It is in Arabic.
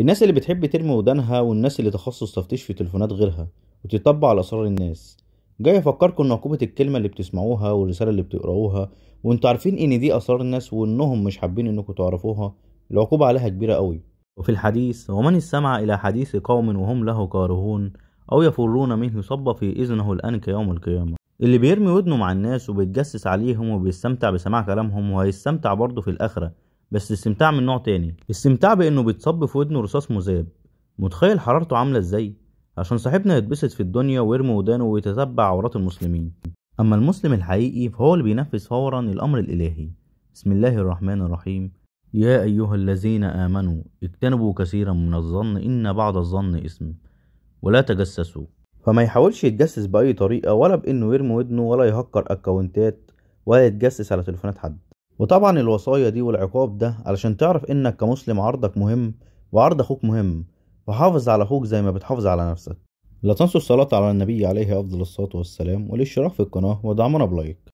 الناس اللي بتحب ترمي ودانها والناس اللي تخصص تفتيش في تليفونات غيرها وتطبع على اسرار الناس جاي افكركم ان عقوبه الكلمه اللي بتسمعوها والرساله اللي بتقراوها وانتوا عارفين ان دي اسرار الناس وانهم مش حابين انكم تعرفوها العقوبه عليها كبيره قوي وفي الحديث ومن استمع الى حديث قوم وهم له كارهون او يفرون منه يصب في اذنه الانك يوم القيامه اللي بيرمي ودنه مع الناس وبيتجسس عليهم وبيستمتع بسماع كلامهم وهيستمتع برضه في الاخره بس الاستمتاع من نوع تاني الاستمتاع بانه بيتصب في ودنه رصاص مذاب متخيل حرارته عامله ازاي عشان صاحبنا يتبسط في الدنيا ويرمي ودانه ويتتبع عورات المسلمين اما المسلم الحقيقي فهو اللي بينفذ فورا الامر الالهي بسم الله الرحمن الرحيم يا ايها الذين امنوا اجتنبوا كثيرا من الظن ان بعض الظن اسم ولا تجسسوا فما يحاولش يتجسس باي طريقه ولا بانه يرمي ودنه ولا يهكر اكونتات ولا يتجسس على تليفونات حد وطبعا الوصايا دي والعقاب ده علشان تعرف انك كمسلم عرضك مهم وعرض اخوك مهم فحافظ على اخوك زي ما بتحافظ على نفسك لا تنسوا الصلاة على النبي عليه أفضل الصلاة والسلام والاشتراك في القناة ودعمنا بلايك